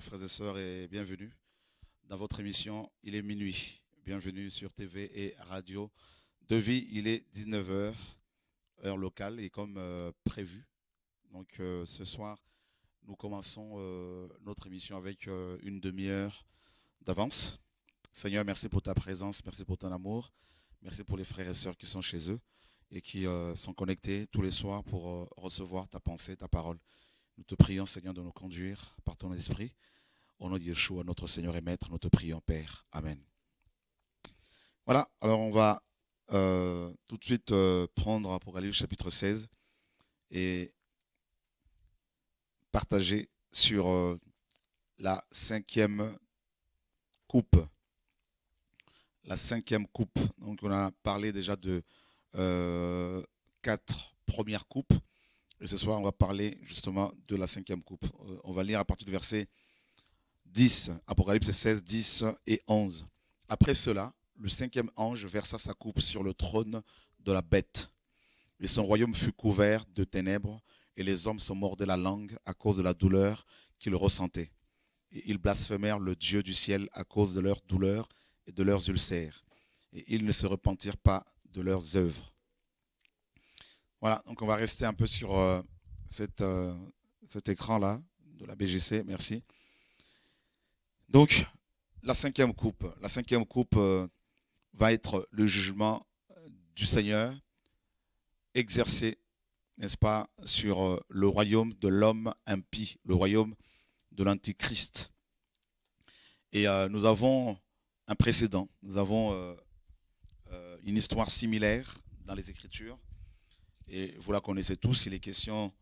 frères et sœurs et bienvenue dans votre émission Il est minuit. Bienvenue sur TV et radio de vie. Il est 19h, heure locale et comme euh, prévu. Donc euh, ce soir, nous commençons euh, notre émission avec une demi-heure d'avance. Seigneur, merci pour ta présence, merci pour ton amour, merci pour les frères et sœurs qui sont chez eux et qui sont connectés tous les soirs pour recevoir ta pensée, ta parole. Nous te prions, Seigneur, de nous conduire par ton esprit. Au nom de Yeshua, notre Seigneur et Maître, nous te prions, Père. Amen. Voilà, alors on va euh, tout de suite euh, pour prendre Apocalypse chapitre 16 et partager sur euh, la cinquième coupe. La cinquième coupe. Donc on a parlé déjà de quatre premières coupes. Et ce soir, on va parler justement de la cinquième coupe. Euh, on va lire à partir du verset 10, Apocalypse 16, 10 et 11. Après cela, le cinquième ange versa sa coupe sur le trône de la bête. Et son royaume fut couvert de ténèbres, et les hommes se mordaient la langue à cause de la douleur qu'ils ressentaient. Et ils blasphémèrent le Dieu du ciel à cause de leur douleur et de leurs ulcères. Et ils ne se repentirent pas de leurs œuvres voilà, donc on va rester un peu sur euh, euh, cet écran-là de la BGC, merci. Donc, la cinquième coupe, la cinquième coupe euh, va être le jugement du Seigneur exercé, n'est-ce pas, sur le royaume de l'homme impie, le royaume de l'antichrist. Et nous avons un précédent, nous avons une histoire similaire dans les Écritures et vous la connaissez tous, il est question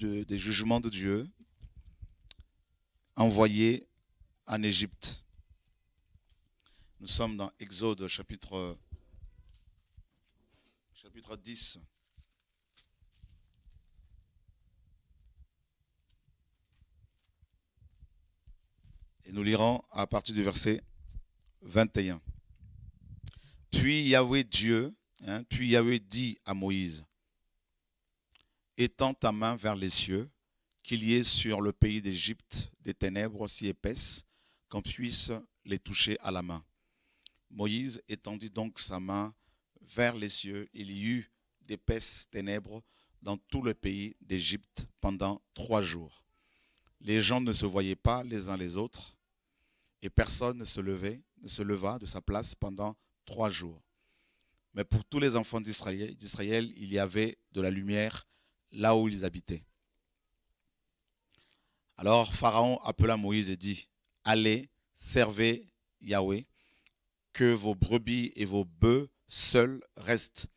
euh, des jugements de Dieu envoyés en Égypte. Nous sommes dans Exode chapitre, chapitre 10. Et nous lirons à partir du verset 21. Puis Yahweh Dieu Hein. Puis Yahweh dit à Moïse, étends ta main vers les cieux, qu'il y ait sur le pays d'Égypte des ténèbres si épaisses qu'on puisse les toucher à la main. Moïse étendit donc sa main vers les cieux. Il y eut d'épaisses ténèbres dans tout le pays d'Égypte pendant trois jours. Les gens ne se voyaient pas les uns les autres, et personne ne se levait, ne se leva de sa place pendant trois jours. Mais pour tous les enfants d'Israël, il y avait de la lumière là où ils habitaient. Alors Pharaon appela Moïse et dit, Allez, servez Yahweh, que vos brebis et vos bœufs seuls restent.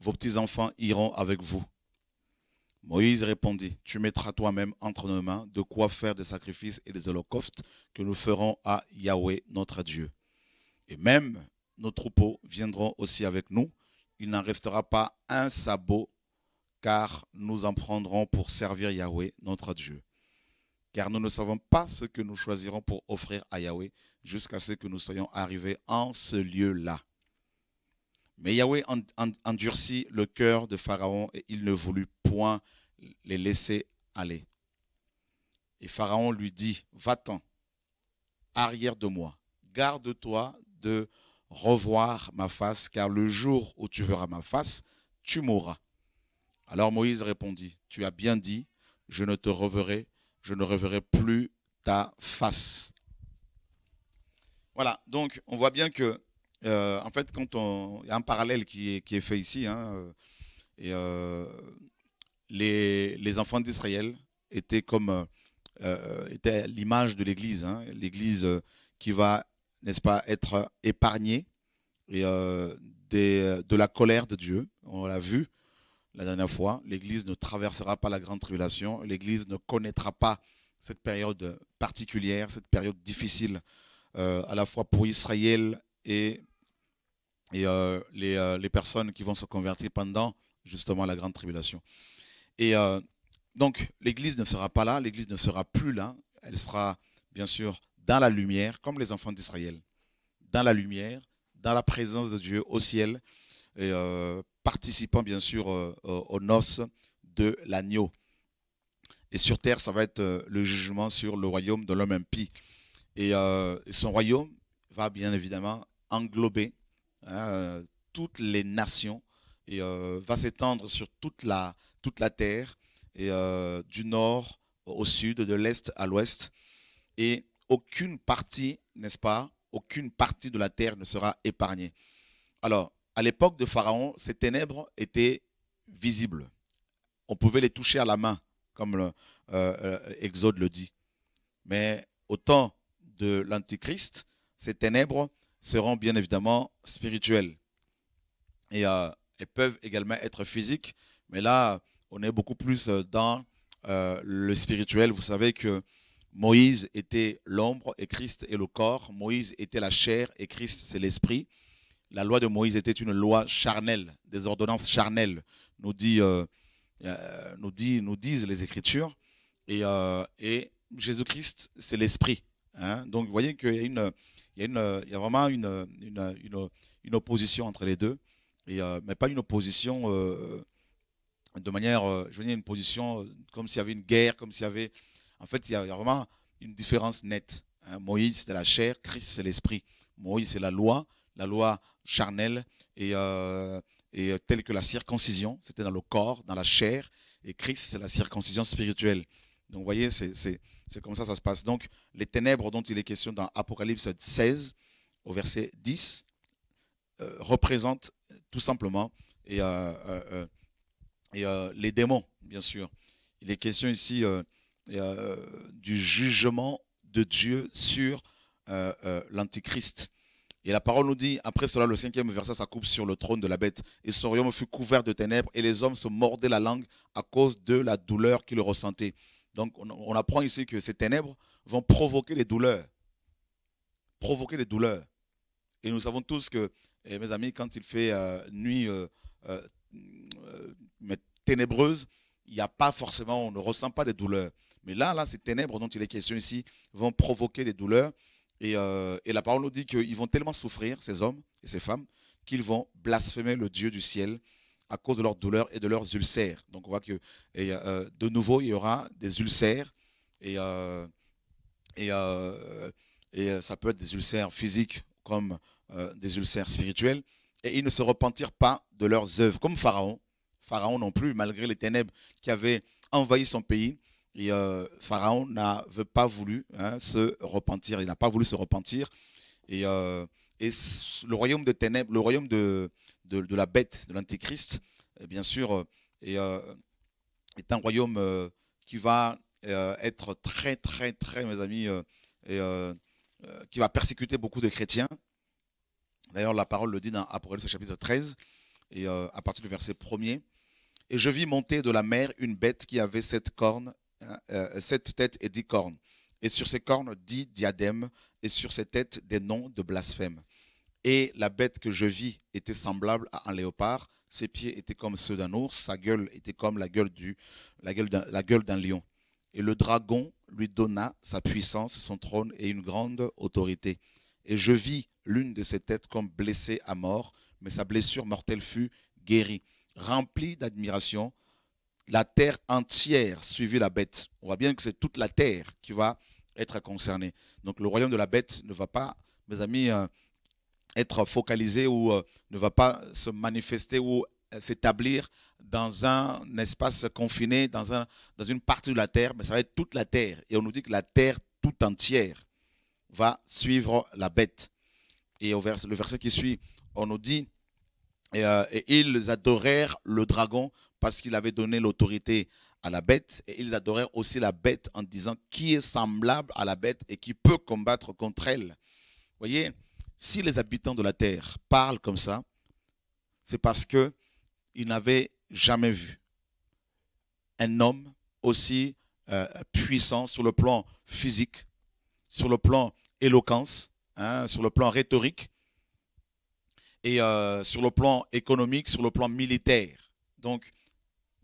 Vos petits-enfants iront avec vous. Moïse répondit, Tu mettras toi-même entre nos mains de quoi faire des sacrifices et des holocaustes que nous ferons à Yahweh notre Dieu. Et même nos troupeaux viendront aussi avec nous. Il n'en restera pas un sabot, car nous en prendrons pour servir Yahweh, notre Dieu. Car nous ne savons pas ce que nous choisirons pour offrir à Yahweh jusqu'à ce que nous soyons arrivés en ce lieu-là. Mais Yahweh endurcit le cœur de Pharaon et il ne voulut point les laisser aller. Et Pharaon lui dit, va-t'en, arrière de moi, garde-toi de revoir ma face, car le jour où tu verras ma face, tu mourras. Alors Moïse répondit, tu as bien dit, je ne te reverrai, je ne reverrai plus ta face. Voilà, donc on voit bien que, euh, en fait, quand on, il y a un parallèle qui est, fait ici, hein, euh, et, euh, les, enfants d'Israël étaient comme, étaient l'image de l'Église, hein, l'Église qui va n'est-ce pas, être épargné et, euh, de la colère de Dieu. On l'a vu la dernière fois, l'Église ne traversera pas la grande tribulation, l'Église ne connaîtra pas cette période particulière, cette période difficile, euh, à la fois pour Israël et, et euh, les, les, personnes qui vont se convertir pendant justement la grande tribulation. Et donc, l'Église ne sera pas là, l'Église ne sera plus là, elle sera bien sûr dans la lumière, comme les enfants d'Israël, dans la lumière, dans la présence de Dieu au ciel, et, euh, participant bien sûr euh, euh, aux noces de l'agneau. Et sur terre, ça va être le jugement sur le royaume de l'homme impie. Et son royaume va bien évidemment englober hein, toutes les nations et va s'étendre sur toute la, toute la terre, du nord au sud, de l'est à l'ouest. Et aucune partie, n'est-ce pas, aucune partie de la terre ne sera épargnée. Alors, à l'époque de Pharaon, ces ténèbres étaient visibles. On pouvait les toucher à la main, comme le, euh, euh, Exode le dit. Mais au temps de l'Antichrist, ces ténèbres seront bien évidemment spirituelles. Et elles euh, peuvent également être physiques, mais là, on est beaucoup plus dans le spirituel. Vous savez que Moïse était l'ombre et Christ est le corps. Moïse était la chair et Christ c'est l'esprit. La loi de Moïse était une loi charnelle, des ordonnances charnelles, nous, dit, euh, euh, nous, dit, nous disent les Écritures. Et, euh, Jésus-Christ, c'est l'esprit. Hein. Donc vous voyez qu'il y, a vraiment une, opposition entre les deux, mais pas une opposition de manière, je veux dire, une position comme s'il y avait une guerre, comme s'il y avait en fait, il y a vraiment une différence nette. Hein. Moïse, c'est la chair, Christ, c'est l'esprit. Moïse, c'est la loi, la loi charnelle et, euh, euh, telle que la circoncision, c'était dans le corps, dans la chair, et Christ, c'est la circoncision spirituelle. Donc, vous voyez, c'est comme ça ça se passe. Donc, les ténèbres dont il est question dans Apocalypse 16, au verset 10, euh, représentent tout simplement et les démons, bien sûr. Il est question ici euh, du jugement de Dieu sur euh, euh, l'Antichrist. Et la parole nous dit, après cela, le cinquième verset, ça coupe sur le trône de la bête. Et son royaume fut couvert de ténèbres, et les hommes se mordaient la langue à cause de la douleur qu'ils ressentaient. Donc on, apprend ici que ces ténèbres vont provoquer les douleurs. Provoquer les douleurs. Et nous savons tous que, eh, mes amis, quand il fait nuit euh, ténébreuse, il n'y a pas forcément, on ne ressent pas des douleurs. Mais là, là, ces ténèbres dont il est question ici vont provoquer des douleurs. Euh, et, la parole nous dit qu'ils vont tellement souffrir, ces hommes et ces femmes, qu'ils vont blasphémer le Dieu du ciel à cause de leurs douleurs et de leurs ulcères. Donc on voit que euh, de nouveau, il y aura des ulcères. Et, euh, et, et ça peut être des ulcères physiques comme des ulcères spirituels. Et ils ne se repentiront pas de leurs œuvres, comme Pharaon Pharaon non plus, malgré les ténèbres qui avaient envahi son pays. Et euh, Pharaon n'avait pas voulu hein, se repentir. Il n'a pas voulu se repentir. Et, euh, le royaume de ténèbres, le royaume de, de, la bête, de l'antéchrist, euh, bien sûr, est, un royaume qui va être très, très, très, mes amis, qui va persécuter beaucoup de chrétiens. D'ailleurs, la parole le dit dans Apocalypse chapitre 13, et à partir du verset 1er. Et je vis monter de la mer une bête qui avait sept cornes, hein, euh, sept têtes et dix cornes, et sur ses cornes dix diadèmes, et sur ses têtes des noms de blasphème. Et la bête que je vis était semblable à un léopard, ses pieds étaient comme ceux d'un ours, sa gueule était comme la gueule du, la gueule d'un lion. Et le dragon lui donna sa puissance, son trône et une grande autorité. Et je vis l'une de ses têtes comme blessée à mort, mais sa blessure mortelle fut guérie. « Rempli d'admiration, la terre entière suivit la bête. On voit bien que c'est toute la terre qui va être concernée. Donc le royaume de la bête ne va pas, mes amis, euh, être focalisé ou euh, ne va pas se manifester ou euh, s'établir dans un espace confiné, dans, un, dans une partie de la terre, mais ça va être toute la terre. Et on nous dit que la terre tout entière va suivre la bête. Et le verset qui suit, on nous dit, euh, et, ils adorèrent le dragon parce qu'il avait donné l'autorité à la bête. Et ils adorèrent aussi la bête en disant qui est semblable à la bête et qui peut combattre contre elle. Vous voyez, si les habitants de la terre parlent comme ça, c'est parce que ils n'avaient jamais vu un homme aussi euh, puissant sur le plan physique, sur le plan éloquence, hein, sur le plan rhétorique, et euh, sur le plan économique, sur le plan militaire. Donc,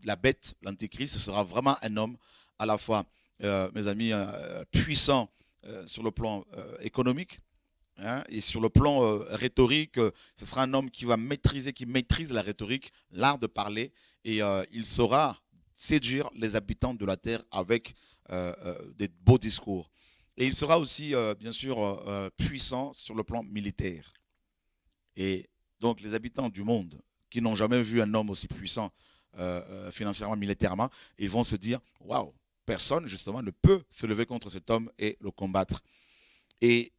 la bête, l'antéchrist, sera vraiment un homme à la fois, euh, mes amis, euh, puissant sur le plan économique hein, et sur le plan rhétorique. ce sera un homme qui va maîtriser, qui maîtrise la rhétorique, l'art de parler, et il saura séduire les habitants de la terre avec des beaux discours. Et il sera aussi, bien sûr, puissant sur le plan militaire. Et donc les habitants du monde qui n'ont jamais vu un homme aussi puissant euh, euh, financièrement, militairement, ils vont se dire, waouh, personne justement ne peut se lever contre cet homme et le combattre. Et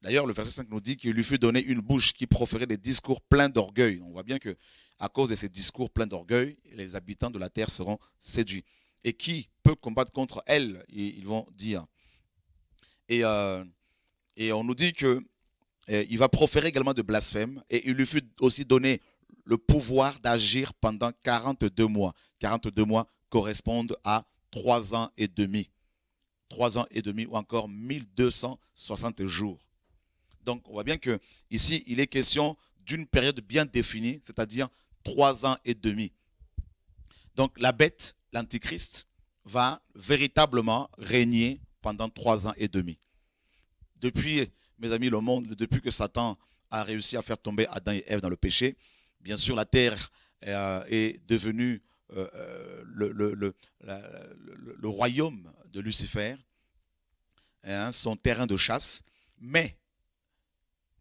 d'ailleurs, le verset 5 nous dit qu'il lui fut donné une bouche qui proférait des discours pleins d'orgueil. On voit bien que à cause de ces discours pleins d'orgueil, les habitants de la terre seront séduits. Et qui peut combattre contre elle Ils vont dire. Euh, et on nous dit que il va proférer également de blasphème et il lui fut aussi donné le pouvoir d'agir pendant 42 mois. 42 mois correspondent à 3 ans et demi. 3 ans et demi ou encore 1260 jours. Donc on voit bien que ici, il est question d'une période bien définie, c'est-à-dire 3 ans et demi. Donc la bête, l'antichrist, va véritablement régner pendant 3 ans et demi. Depuis mes amis, le monde, depuis que Satan a réussi à faire tomber Adam et Ève dans le péché, bien sûr, la terre euh, est devenue euh, euh, le, royaume de Lucifer, hein, son terrain de chasse. Mais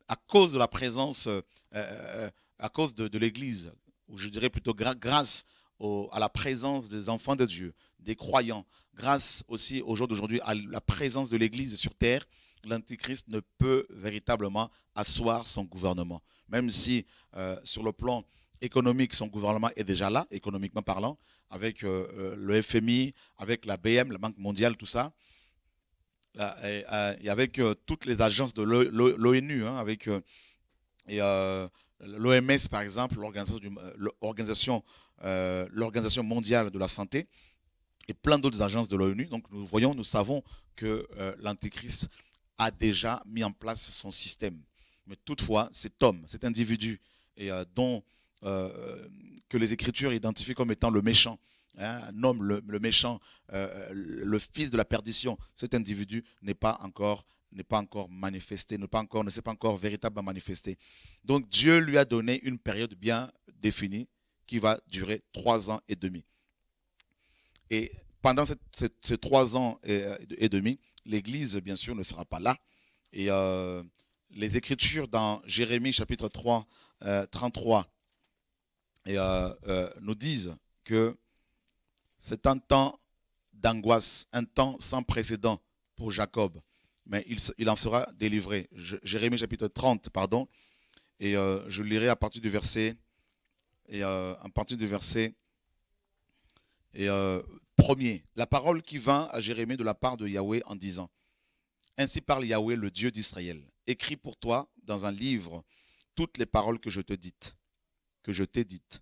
à cause de la présence, à cause de, l'Église, ou je dirais plutôt grâce à la présence des enfants de Dieu, des croyants, grâce aussi au jour d'aujourd'hui à la présence de l'Église sur terre, l'Antichrist ne peut véritablement asseoir son gouvernement. Même si euh, sur le plan économique, son gouvernement est déjà là, économiquement parlant, avec euh, euh, le FMI, avec la BM, la Banque mondiale, tout ça, et, avec toutes les agences de l'ONU, hein, avec l'OMS, par exemple, l'organisation mondiale de la santé, et plein d'autres agences de l'ONU. Donc nous voyons, nous savons que l'Antichrist a déjà mis en place son système. Mais toutefois, cet homme, cet individu, et, euh, dont, euh, que les Écritures identifient comme étant le méchant, un hein, homme, le, méchant, euh, le fils de la perdition, cet individu n'est pas encore n'est pas encore manifesté, n'est pas encore, ne s'est pas encore véritablement manifesté. Donc Dieu lui a donné une période bien définie qui va durer trois ans et demi. Et pendant ces, trois ans et demi, l'Église, bien sûr, ne sera pas là. Et euh, les Écritures dans Jérémie chapitre 3, 33 euh, euh, nous disent que c'est un temps d'angoisse, un temps sans précédent pour Jacob, mais il, en sera délivré. Jérémie chapitre 30, pardon, et je lirai à partir du verset, et, à partir du verset et, premier, la parole qui vint à Jérémie de la part de Yahweh en disant, Ainsi parle Yahweh, le Dieu d'Israël, écris pour toi dans un livre toutes les paroles que je te dites, que je t'ai dites.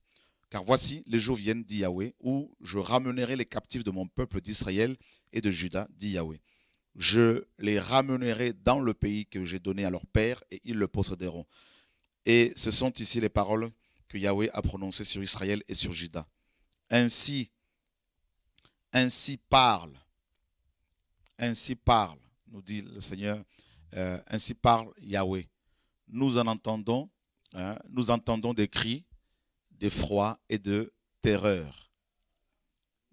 Car voici, les jours viennent, dit Yahweh, où je ramènerai les captifs de mon peuple d'Israël et de Juda, dit Yahweh. Je les ramènerai dans le pays que j'ai donné à leur père, et ils le posséderont. Et ce sont ici les paroles que Yahweh a prononcées sur Israël et sur Juda. Ainsi ainsi parle, ainsi parle, nous dit le Seigneur, euh, ainsi parle Yahweh. Nous en entendons, hein, nous entendons des cris d'effroi et de terreur.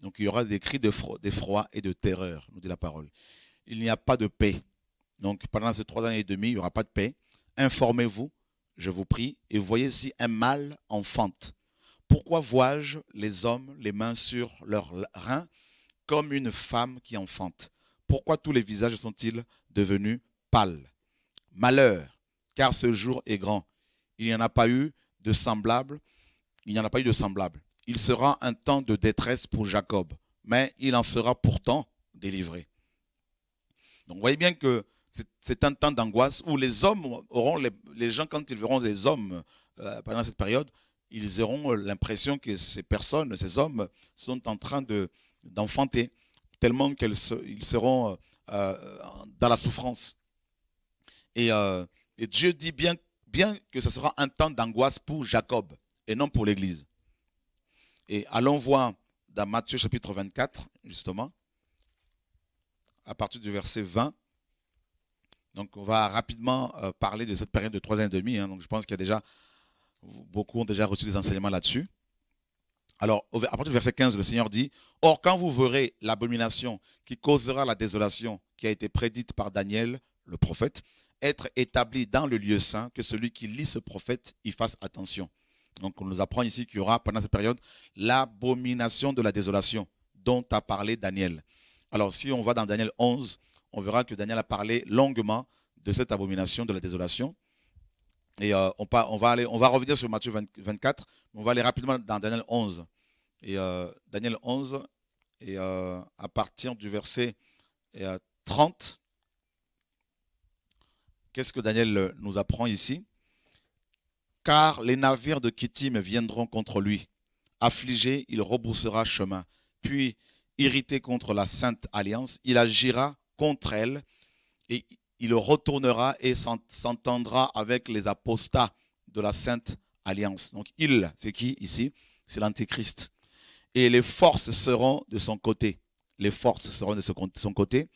Donc il y aura des cris d'effroi et de terreur, nous dit la parole. Il n'y a pas de paix. Donc pendant ces trois années et demie, il n'y aura pas de paix. Informez-vous, je vous prie, et voyez si un mal enfante. Pourquoi vois-je les hommes les mains sur leurs reins comme une femme qui enfante. Pourquoi tous les visages sont-ils devenus pâles Malheur, car ce jour est grand. Il n'y en a pas eu de semblable. Il n'y en a pas eu de semblable. Il sera un temps de détresse pour Jacob, mais il en sera pourtant délivré. Donc vous voyez bien que c'est un temps d'angoisse où les hommes auront, les, gens quand ils verront les hommes euh, pendant cette période, ils auront l'impression que ces personnes, ces hommes sont en train de, d'enfanter, tellement qu'ils seront euh, euh, dans la souffrance. Euh, et, Dieu dit bien, bien que ce sera un temps d'angoisse pour Jacob et non pour l'Église. Et allons voir dans Matthieu chapitre 24, justement, à partir du verset 20. Donc, on va rapidement parler de cette période de trois ans et demi. Hein. donc, je pense qu'il y a déjà, beaucoup ont déjà reçu des enseignements là-dessus. Alors, à partir du verset 15, le Seigneur dit, Or, quand vous verrez l'abomination qui causera la désolation qui a été prédite par Daniel, le prophète, être établi dans le lieu saint, que celui qui lit ce prophète y fasse attention. Donc, on nous apprend ici qu'il y aura, pendant cette période, l'abomination de la désolation dont a parlé Daniel. Alors, si on va dans Daniel 11, on verra que Daniel a parlé longuement de cette abomination de la désolation. Et euh, on, va aller, on va revenir sur Matthieu 24, on va aller rapidement dans Daniel 11. Et euh, Daniel 11, et, euh, à partir du verset 30, qu'est-ce que Daniel nous apprend ici Car les navires de Kittim viendront contre lui. Affligé, il reboussera chemin. Puis, irrité contre la sainte alliance, il agira contre elle et il retournera et s'entendra avec les apostats de la Sainte Alliance. Donc il, c'est qui ici C'est l'Antichrist. Et les forces seront de son côté. Les forces seront de son côté.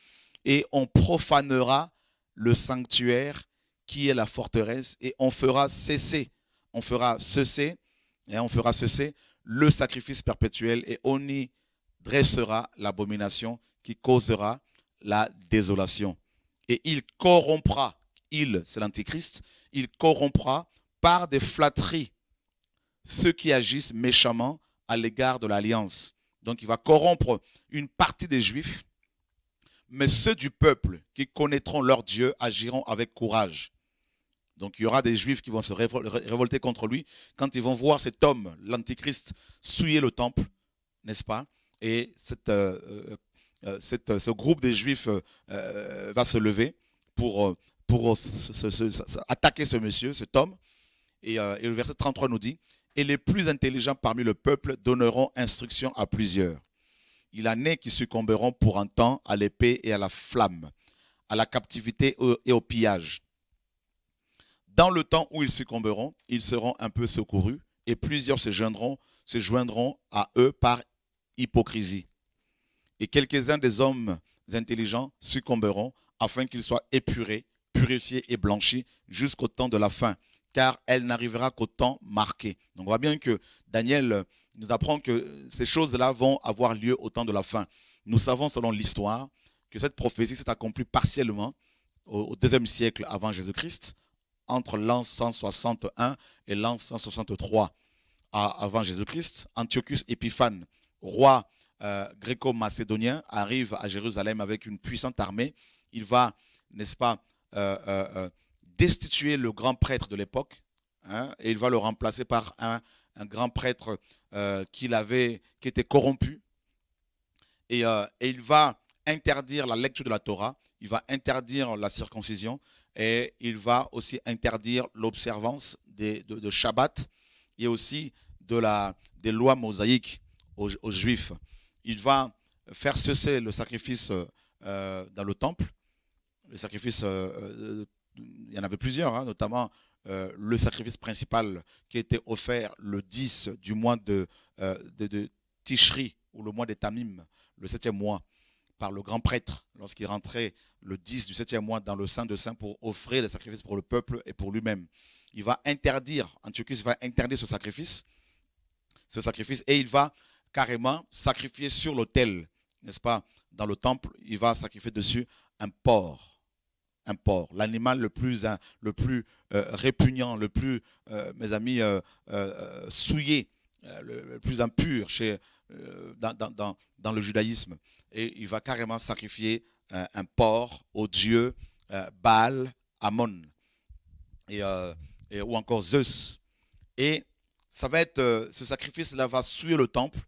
Et on profanera le sanctuaire qui est la forteresse et on fera cesser, on fera cesser, et on fera cesser le sacrifice perpétuel et on y dressera l'abomination qui causera la désolation et il corrompra, il, c'est l'Antichrist, il corrompra par des flatteries ceux qui agissent méchamment à l'égard de l'alliance. Donc il va corrompre une partie des Juifs, mais ceux du peuple qui connaîtront leur Dieu agiront avec courage. Donc il y aura des Juifs qui vont se révolter contre lui quand ils vont voir cet homme, l'Antichrist, souiller le temple, n'est-ce pas Et cette euh, euh, euh, euh, ce groupe des Juifs euh, va se lever pour, pour attaquer ce monsieur, cet homme. Et, le verset 33 nous dit, Et les plus intelligents parmi le peuple donneront instruction à plusieurs. Il en est qui succomberont pour un temps à l'épée et à la flamme, à la captivité et au pillage. Dans le temps où ils succomberont, ils seront un peu secourus et plusieurs se joindront à eux par hypocrisie et quelques-uns des hommes intelligents succomberont afin qu'ils soient épurés, purifiés et blanchis jusqu'au temps de la fin, car elle n'arrivera qu'au temps marqué. Donc on voit bien que Daniel nous apprend que ces choses-là vont avoir lieu au temps de la fin. Nous savons selon l'histoire que cette prophétie s'est accomplie partiellement au deuxième siècle avant Jésus-Christ, entre l'an 161 et l'an 163 avant Jésus-Christ. Antiochus Épiphane, roi euh, gréco-macédonien arrive à Jérusalem avec une puissante armée. Il va, n'est-ce pas, euh, euh, destituer le grand prêtre de l'époque hein, et il va le remplacer par un, grand prêtre qui était corrompu. Et, il va interdire la lecture de la Torah, il va interdire la circoncision et il va aussi interdire l'observance de, Shabbat et aussi de la, des lois mosaïques aux Juifs il va faire cesser le sacrifice euh, dans le temple. Le sacrifice, euh, euh, il y en avait plusieurs, hein, notamment le sacrifice principal qui était offert le 10 du mois de, de, Tishri, ou le mois des Tamim, le septième mois, par le grand prêtre, lorsqu'il rentrait le 10 du septième mois dans le Saint de Saint pour offrir les sacrifices pour le peuple et pour lui-même. Il va interdire, Antiochus va interdire ce sacrifice, ce sacrifice, et il va carrément sacrifié sur l'autel, n'est-ce pas Dans le temple, il va sacrifier dessus un porc. Un porc, l'animal le plus, hein, le plus euh, répugnant, le plus, euh, mes amis, euh, souillé, le, plus impur chez, dans, dans, le judaïsme. Et il va carrément sacrifier un porc au dieu Baal, Amon, ou encore Zeus. Et ça va être, ce sacrifice-là va souiller le temple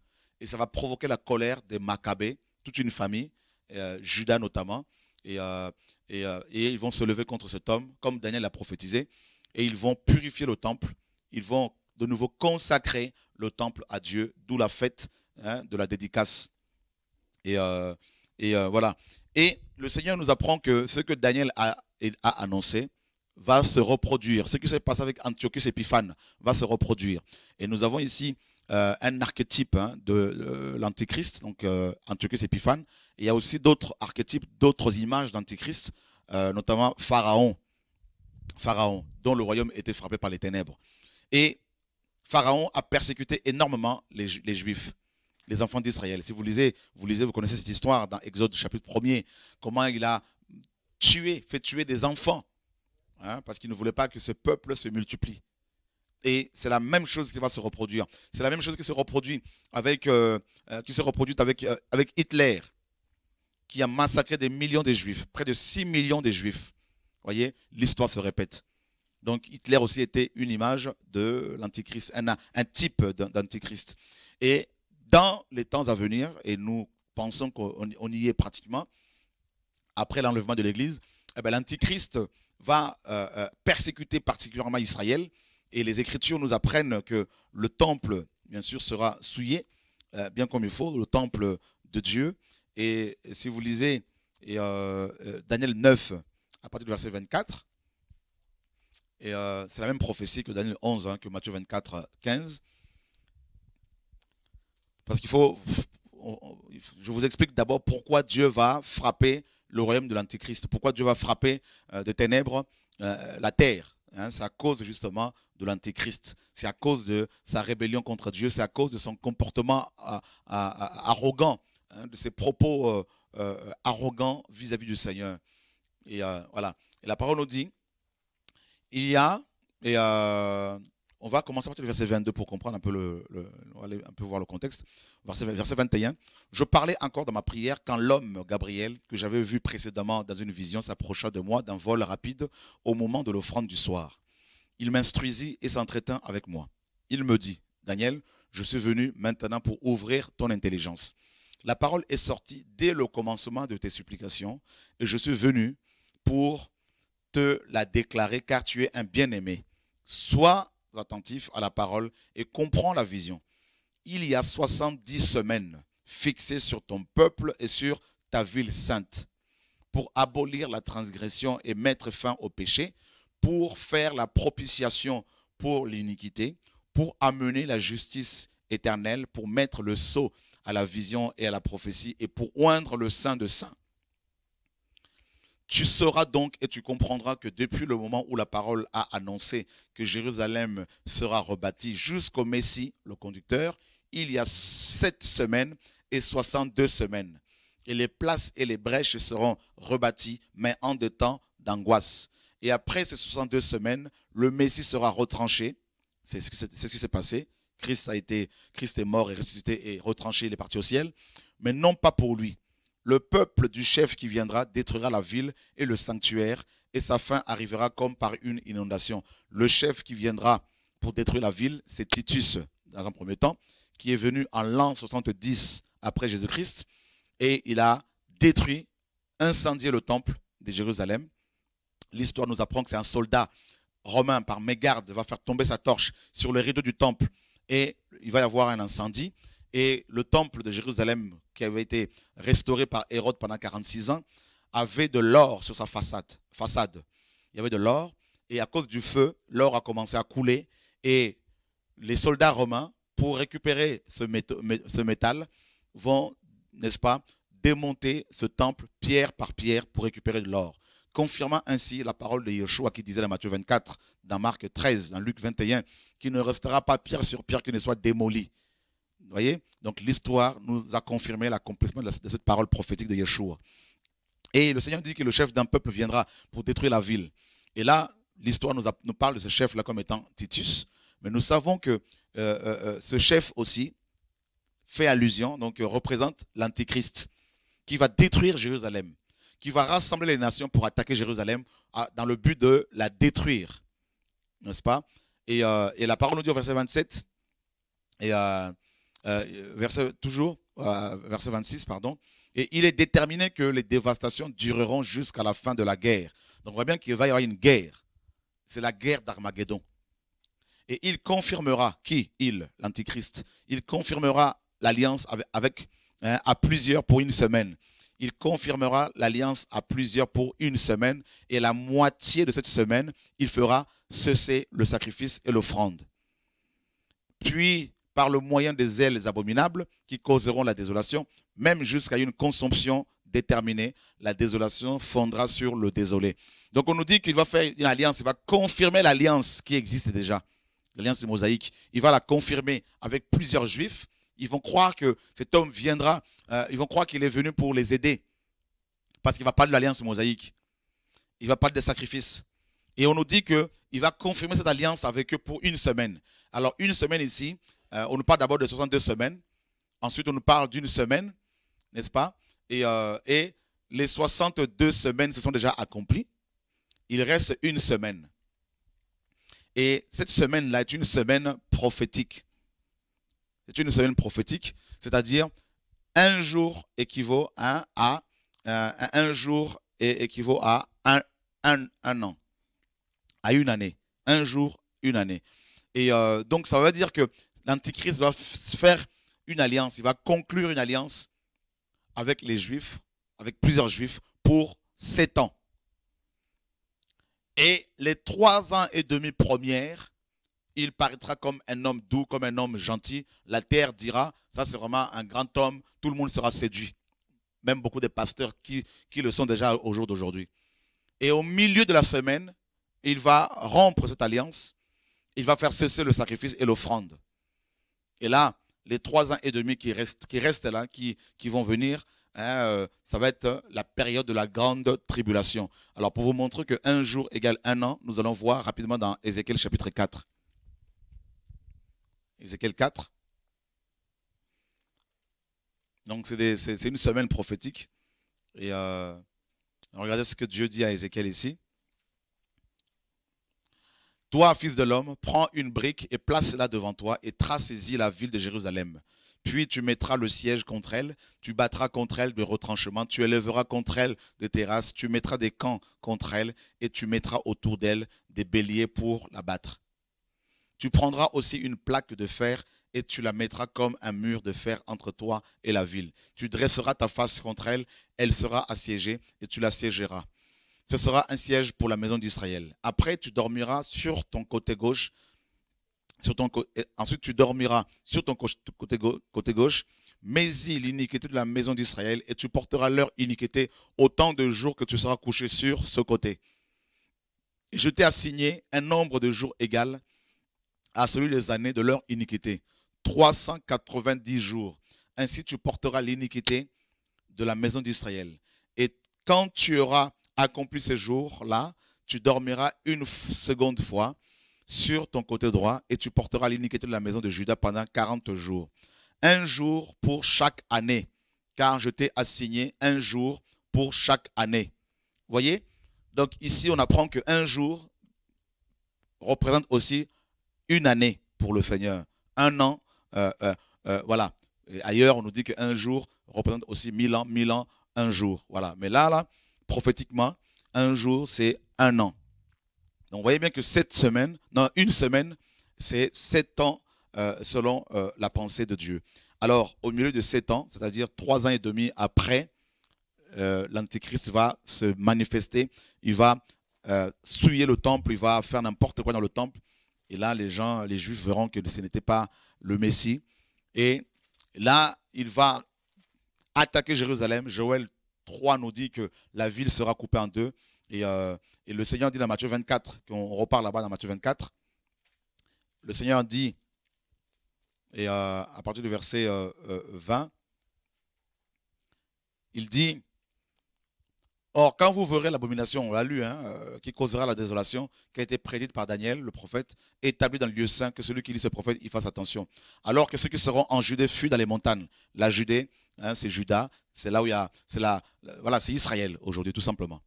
et ça va provoquer la colère des Maccabées, toute une famille, euh, Judas notamment, euh, euh, et, ils vont se lever contre cet homme, comme Daniel l'a prophétisé, et ils vont purifier le temple, ils vont de nouveau consacrer le temple à Dieu, d'où la fête hein, de la dédicace. Et, voilà. Et le Seigneur nous apprend que ce que Daniel a, annoncé, va se reproduire. Ce qui s'est passé avec Antiochus Épiphane va se reproduire. Et nous avons ici euh, un archétype hein, de l'antichrist euh, l'Antéchrist, donc Antiochus euh, Épiphane. il y a aussi d'autres archétypes, d'autres images d'antichrist notamment Pharaon, Pharaon, dont le royaume était frappé par les ténèbres. Et Pharaon a persécuté énormément les, Juifs les enfants d'Israël. Si vous lisez, vous lisez, vous connaissez cette histoire dans Exode chapitre 1er, comment il a tué, fait tuer des enfants, hein, parce qu'il ne voulait pas que ce peuple se multiplie. Et c'est la même chose qui va se reproduire. C'est la même chose qui se reproduit avec, euh, euh, qui se avec, euh, avec Hitler, qui a massacré des millions de juifs, près de 6 millions de juifs. Vous voyez, l'histoire se répète. Donc Hitler aussi était une image de l'antichrist, un, un type d'antichrist. Et dans les temps à venir, et nous pensons qu'on y est pratiquement, après l'enlèvement de l'Église, eh ben, l'antichrist va persécuter particulièrement Israël et les Écritures nous apprennent que le temple, bien sûr, sera souillé, euh, bien comme il faut, le temple de Dieu. Et si vous lisez et, euh, euh, Daniel 9, à partir du verset 24, et c'est la même prophétie que Daniel 11, hein, que Matthieu 24, 15. Parce qu'il faut, je vous explique d'abord pourquoi Dieu va frapper le royaume de l'Antichrist, pourquoi Dieu va frapper des ténèbres la terre. Hein, c'est à cause justement de l'antéchrist, c'est à cause de sa rébellion contre Dieu, c'est à cause de son comportement arrogant, hein, de ses propos euh, euh, arrogants vis-à-vis du Seigneur. Et euh, voilà. Et la parole nous dit, il y a et, on va commencer par le verset 22 pour comprendre un peu le, un peu voir le contexte. Verset, 21. Je parlais encore dans ma prière quand l'homme Gabriel que j'avais vu précédemment dans une vision s'approcha de moi d'un vol rapide au moment de l'offrande du soir. Il m'instruisit et s'entretint avec moi. Il me dit Daniel, je suis venu maintenant pour ouvrir ton intelligence. La parole est sortie dès le commencement de tes supplications et je suis venu pour te la déclarer car tu es un bien-aimé. Sois attentif à la parole et comprends la vision. Il y a 70 semaines fixées sur ton peuple et sur ta ville sainte pour abolir la transgression et mettre fin au péché, pour faire la propitiation pour l'iniquité, pour amener la justice éternelle, pour mettre le sceau à la vision et à la prophétie et pour oindre le sein de saint. Tu sauras donc et tu comprendras que depuis le moment où la parole a annoncé que Jérusalem sera rebâtie jusqu'au Messie, le conducteur, il y a sept semaines et 62 semaines. Et les places et les brèches seront rebâties, mais en des temps d'angoisse. Et après ces 62 semaines, le Messie sera retranché. C'est ce, qui s'est passé. Christ, a été, Christ est mort et ressuscité et retranché, il est parti au ciel. Mais non pas pour lui, le peuple du chef qui viendra détruira la ville et le sanctuaire, et sa fin arrivera comme par une inondation. Le chef qui viendra pour détruire la ville, c'est Titus, dans un premier temps, qui est venu en l'an 70 après Jésus-Christ, et il a détruit, incendié le temple de Jérusalem. L'histoire nous apprend que c'est un soldat romain, par mégarde, va faire tomber sa torche sur le rideau du temple, et il va y avoir un incendie, et le temple de Jérusalem qui avait été restauré par Hérode pendant 46 ans, avait de l'or sur sa façade. façade. Il y avait de l'or, et à cause du feu, l'or a commencé à couler, et les soldats romains, pour récupérer ce, ce métal, vont, n'est-ce pas, démonter ce temple pierre par pierre pour récupérer de l'or, confirmant ainsi la parole de Yeshua qui disait dans Matthieu 24, dans Marc 13, dans Luc 21, qu'il ne restera pas pierre sur pierre qui ne soit démoli voyez Donc l'histoire nous a confirmé l'accomplissement de cette parole prophétique de Yeshua. Et le Seigneur dit que le chef d'un peuple viendra pour détruire la ville. Et là, l'histoire nous, parle de ce chef-là comme étant Titus. Mais nous savons que euh, euh, euh, ce chef aussi fait allusion, donc représente l'Antichrist, qui va détruire Jérusalem, qui va rassembler les nations pour attaquer Jérusalem dans le but de la détruire. N'est-ce pas et, et, la parole nous dit au verset 27, et euh, verset, toujours, 26, euh, pardon. Et il est déterminé que les dévastations dureront jusqu'à la fin de la guerre. Donc on voit bien qu'il va y avoir une guerre. C'est la guerre d'Armageddon. Et il confirmera, qui Il, l'Antichrist. Il confirmera l'alliance avec, hein, à plusieurs pour une semaine. Il confirmera l'alliance à plusieurs pour une semaine. Et la moitié de cette semaine, il fera cesser le sacrifice et l'offrande. Puis par le moyen des ailes abominables qui causeront la désolation, même jusqu'à une consomption déterminée. La désolation fondra sur le désolé. Donc on nous dit qu'il va faire une alliance, il va confirmer l'alliance qui existe déjà, l'alliance mosaïque. Il va la confirmer avec plusieurs juifs. Ils vont croire que cet homme viendra, euh, ils vont croire qu'il est venu pour les aider. Parce qu'il va parler de l'alliance mosaïque. Il va parler des sacrifices. Et on nous dit qu'il va confirmer cette alliance avec eux pour une semaine. Alors une semaine ici, euh, on nous parle d'abord de 62 semaines. Ensuite, on nous parle d'une semaine, n'est-ce pas et, euh, les 62 semaines se sont déjà accomplies. Il reste une semaine. Et cette semaine-là est une semaine prophétique. C'est une semaine prophétique, c'est-à-dire un jour équivaut à, un euh, jour équivaut à un, an, à une année. Un jour, une année. Et donc, ça veut dire que l'Antichrist va faire une alliance, il va conclure une alliance avec les Juifs, avec plusieurs Juifs, pour sept ans. Et les trois ans et demi premières, il paraîtra comme un homme doux, comme un homme gentil. La terre dira, ça c'est vraiment un grand homme, tout le monde sera séduit. Même beaucoup de pasteurs qui, qui le sont déjà au jour d'aujourd'hui. Et au milieu de la semaine, il va rompre cette alliance. Il va faire cesser le sacrifice et l'offrande. Et là, les trois ans et demi qui restent, qui restent là, qui, qui vont venir, hein, euh, ça va être euh, la période de la grande tribulation. Alors pour vous montrer que un jour égale un an, nous allons voir rapidement dans Ézéchiel chapitre 4. Ézéchiel 4. Donc c'est une semaine prophétique. Et euh, regardez ce que Dieu dit à Ézéchiel ici. Toi, fils de l'homme, prends une brique et place-la devant toi et trace-y la ville de Jérusalem. Puis tu mettras le siège contre elle, tu battras contre elle de retranchements, tu élèveras contre elle des terrasses, tu mettras des camps contre elle et tu mettras autour d'elle des béliers pour la battre. Tu prendras aussi une plaque de fer et tu la mettras comme un mur de fer entre toi et la ville. Tu dresseras ta face contre elle, elle sera assiégée et tu la siégeras. Ce sera un siège pour la maison d'Israël. Après, tu dormiras sur ton côté gauche. ensuite, tu dormiras sur ton côté, côté gauche. Maisis l'iniquité de la maison d'Israël et tu porteras leur iniquité autant de jours que tu seras couché sur ce côté. Et je t'ai assigné un nombre de jours égal à celui des années de leur iniquité. 390 jours. Ainsi tu porteras l'iniquité de la maison d'Israël. Et quand tu auras accompli ce jour là tu dormiras une seconde fois sur ton côté droit et tu porteras l'iniquité de la maison de Juda pendant 40 jours. Un jour pour chaque année, car je t'ai assigné un jour pour chaque année. Voyez Donc ici, on apprend que un jour représente aussi une année pour le Seigneur. Un an, euh, euh, euh, voilà. ailleurs, on nous dit qu'un jour représente aussi mille ans, mille ans, un jour. Voilà. Mais là, là, prophétiquement, un jour, c'est un an. Donc, vous voyez bien que cette semaine, non, une semaine, c'est sept ans euh, selon euh, la pensée de Dieu. Alors, au milieu de sept ans, c'est-à-dire trois ans et demi après, euh, l'Antichrist va se manifester, il va souiller le temple, il va faire n'importe quoi dans le temple. Et là, les gens, les Juifs verront que ce n'était pas le Messie. Et là, il va attaquer Jérusalem. Joël 3 nous dit que la ville sera coupée en deux. Et, euh, le Seigneur dit dans Matthieu 24, qu'on repart là-bas dans Matthieu 24, le Seigneur dit, et euh, à partir du verset 20, euh, il dit, Or, quand vous verrez l'abomination, on l'a lu, hein, euh, qui causera la désolation, qui a été prédite par Daniel, le prophète, établi dans le lieu saint, que celui qui lit ce prophète, il fasse attention. Alors que ceux qui seront en Judée fuient dans les montagnes. La Judée, hein, c'est Judas, c'est là où il y a, c'est là, voilà, c'est Israël aujourd'hui, tout simplement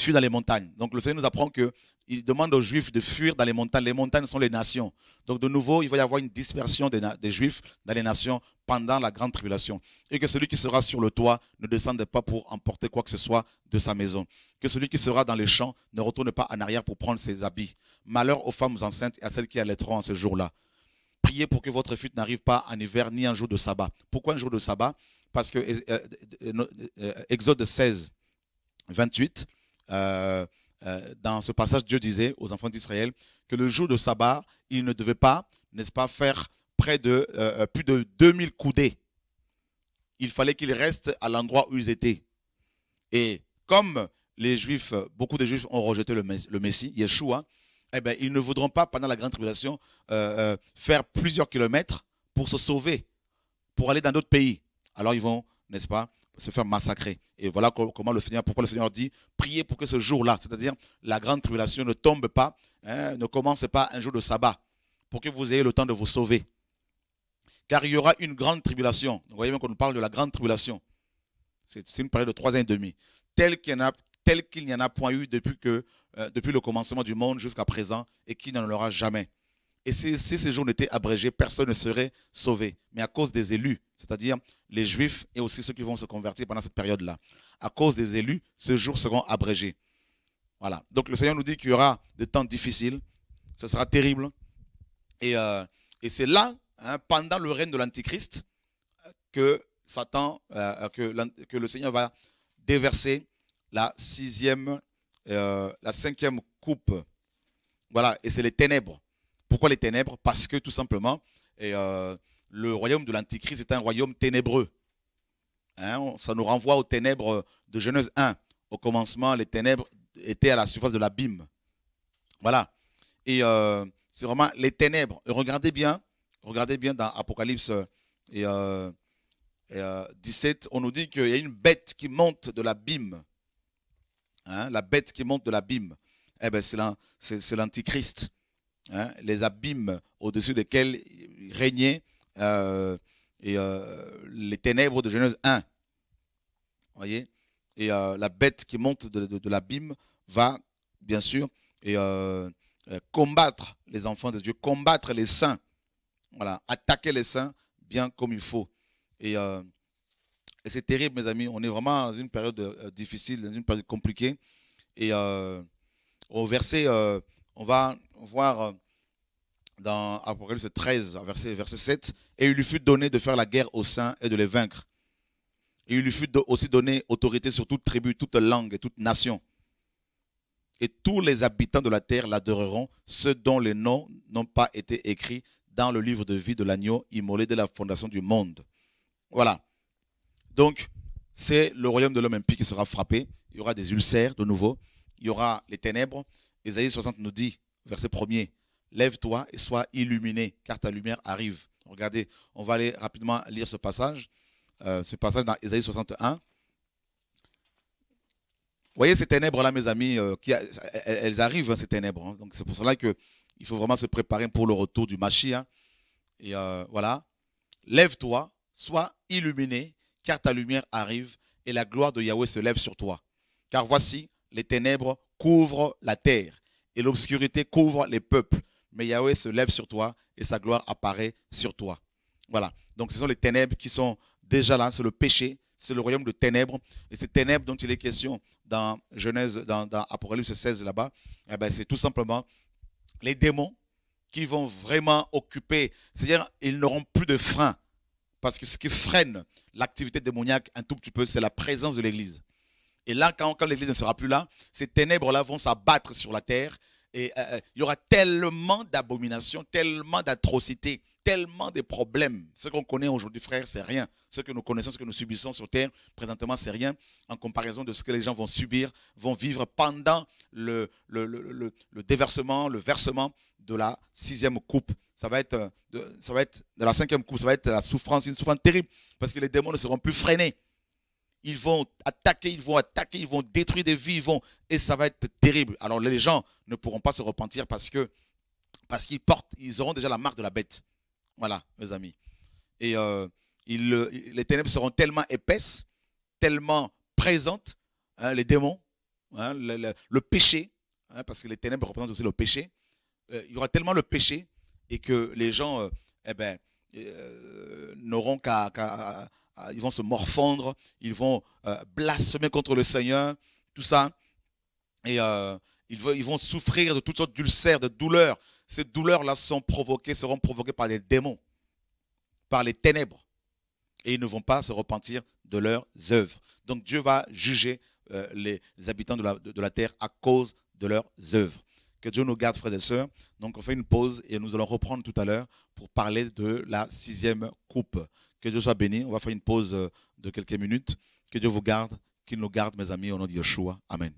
suis dans les montagnes. Donc le Seigneur nous apprend qu'il demande aux Juifs de fuir dans les montagnes. Les montagnes sont les nations. Donc de nouveau, il va y avoir une dispersion des, Juifs dans les nations pendant la grande tribulation. Et que celui qui sera sur le toit ne descende pas pour emporter quoi que ce soit de sa maison. Que celui qui sera dans les champs ne retourne pas en arrière pour prendre ses habits. Malheur aux femmes enceintes et à celles qui allaiteront en ce jour-là. Priez pour que votre fuite n'arrive pas en hiver ni un jour de sabbat. Pourquoi un jour de sabbat Parce que euh, euh, euh, Exode 16, 28, euh, euh, dans ce passage, Dieu disait aux enfants d'Israël que le jour de sabbat, ils ne devaient pas, n'est-ce pas, faire près de euh, plus de 2000 coudées. Il fallait qu'ils restent à l'endroit où ils étaient. Et comme les Juifs, beaucoup de Juifs ont rejeté le, Messie, Yeshua, eh bien, ils ne voudront pas, pendant la grande tribulation, faire plusieurs kilomètres pour se sauver, pour aller dans d'autres pays. Alors ils vont, n'est-ce pas, se faire massacrer. Et voilà comment le Seigneur, pourquoi le Seigneur dit, priez pour que ce jour-là, c'est-à-dire la grande tribulation, ne tombe pas, hein, ne commence pas un jour de sabbat, pour que vous ayez le temps de vous sauver. Car il y aura une grande tribulation. Vous voyez bien qu'on nous parle de la grande tribulation. C'est une période de trois ans et demi, tel qu'il n'y en, a point eu depuis, que, euh, depuis le commencement du monde jusqu'à présent et qui n'en aura jamais. Et si, ces jours n'étaient abrégés, personne ne serait sauvé. Mais à cause des élus, c'est-à-dire les juifs et aussi ceux qui vont se convertir pendant cette période-là, à cause des élus, ces jours seront abrégés. Voilà. Donc le Seigneur nous dit qu'il y aura des temps difficiles, ce sera terrible. Et, euh, c'est là, hein, pendant le règne de l'Antichrist, que Satan, euh, que, le Seigneur va déverser la sixième, euh, la cinquième coupe. Voilà, et c'est les ténèbres. Pourquoi les ténèbres Parce que tout simplement, euh, le royaume de l'Antichrist est un royaume ténébreux. Hein, ça nous renvoie aux ténèbres de Genèse 1. Au commencement, les ténèbres étaient à la surface de l'abîme. Voilà. Et euh, c'est vraiment les ténèbres. regardez bien, regardez bien dans Apocalypse 17, euh, on nous dit qu'il y a une bête qui monte de l'abîme. Hein, la bête qui monte de l'abîme. Eh ben, c'est l'antichrist. Hein, les abîmes au-dessus desquels régnaient euh, euh, les ténèbres de Genèse 1. voyez Et euh, la bête qui monte de, l'abîme va, bien sûr, et, combattre les enfants de Dieu, combattre les saints. Voilà, attaquer les saints bien comme il faut. Et, c'est terrible, mes amis. On est vraiment dans une période difficile, dans une période compliquée. Et au verset on va voir euh, dans Apocalypse 13, verset, verset 7, et il lui fut donné de faire la guerre aux saints et de les vaincre. Et il lui fut aussi donné autorité sur toute tribu, toute langue et toute nation. Et tous les habitants de la terre l'adoreront, ceux dont les noms n'ont pas été écrits dans le livre de vie de l'agneau immolé de la fondation du monde. Voilà. Donc, c'est le royaume de l'homme impie qui sera frappé. Il y aura des ulcères de nouveau. Il y aura les ténèbres. Ésaïe 60 nous dit, verset 1er, Lève-toi et sois illuminé, car ta lumière arrive. Regardez, on va aller rapidement lire ce passage, euh, ce passage dans Ésaïe 61. Vous voyez ces ténèbres là, mes amis, euh, qui, elles arrivent, hein, ces ténèbres. Hein. Donc c'est pour cela que il faut vraiment se préparer pour le retour du Machi. Et euh, voilà, lève-toi, sois illuminé, car ta lumière arrive et la gloire de Yahweh se lève sur toi. Car voici, les ténèbres couvre la terre et l'obscurité couvre les peuples. Mais Yahweh se lève sur toi et sa gloire apparaît sur toi. Voilà. Donc ce sont les ténèbres qui sont déjà là. C'est le péché. C'est le royaume de ténèbres. Et ces ténèbres dont il est question dans Genèse, dans, Apocalypse 16 là-bas, eh ben, c'est tout simplement les démons qui vont vraiment occuper. C'est-à-dire, ils n'auront plus de frein. Parce que ce qui freine l'activité démoniaque un tout petit peu, c'est la présence de l'Église. Et là, quand, l'Église ne sera plus là, ces ténèbres-là vont s'abattre sur la terre. Et euh, euh, il y aura tellement d'abominations, tellement d'atrocités, tellement de problèmes. Ce qu'on connaît aujourd'hui, frère, c'est rien. Ce que nous connaissons, ce que nous subissons sur terre, présentement, c'est rien en comparaison de ce que les gens vont subir, vont vivre pendant le, déversement, le versement de la sixième coupe. Ça va, être euh, de, ça va être de la cinquième coupe, ça va être la souffrance, une souffrance terrible, parce que les démons ne seront plus freinés ils vont attaquer, ils vont attaquer, ils vont détruire des vies, et ça va être terrible. Alors les gens ne pourront pas se repentir parce que parce qu'ils portent, ils auront déjà la marque de la bête. Voilà, mes amis. Et euh, les ténèbres seront tellement épaisses, tellement présentes, hein, les démons, hein, le, péché, hein, parce que les ténèbres représentent aussi le péché. Euh, il y aura tellement le péché et que les gens, euh, eh ben, n'auront qu'à ah, ils vont se morfondre, ils vont euh, blasphémer contre le Seigneur, tout ça. Et euh, ils vont souffrir de toutes sortes d'ulcères, de douleurs. Ces douleurs-là sont provoquées, seront provoquées par les démons, par les ténèbres. Et ils ne vont pas se repentir de leurs œuvres. Donc Dieu va juger euh, les, habitants de de la, terre à cause de leurs œuvres. Que Dieu nous garde, frères et sœurs. Donc on fait une pause et nous allons reprendre tout à l'heure pour parler de la sixième coupe que Dieu soit béni. On va faire une pause euh, de quelques minutes. Que Dieu vous garde, qu'il nous garde, mes amis, au nom de Yeshua. Amen.